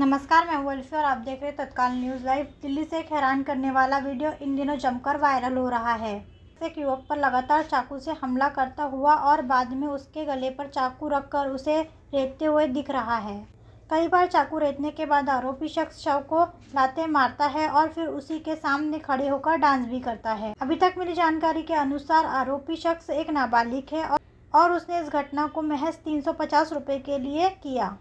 नमस्कार मैं वल्फी और आप देख रहे हैं तत्काल न्यूज़ लाइव दिल्ली से एक हैरान करने वाला वीडियो इन दिनों जमकर वायरल हो रहा है एक युवक पर लगातार चाकू से हमला करता हुआ और बाद में उसके गले पर चाकू रखकर उसे रेतते हुए दिख रहा है कई बार चाकू रेतने के बाद आरोपी शख्स शव को लाते मारता है और फिर उसी के सामने खड़े होकर डांस भी करता है अभी तक मिली जानकारी के अनुसार आरोपी शख्स एक नाबालिग है और उसने इस घटना को महज तीन सौ पचास रुपये के लिए किया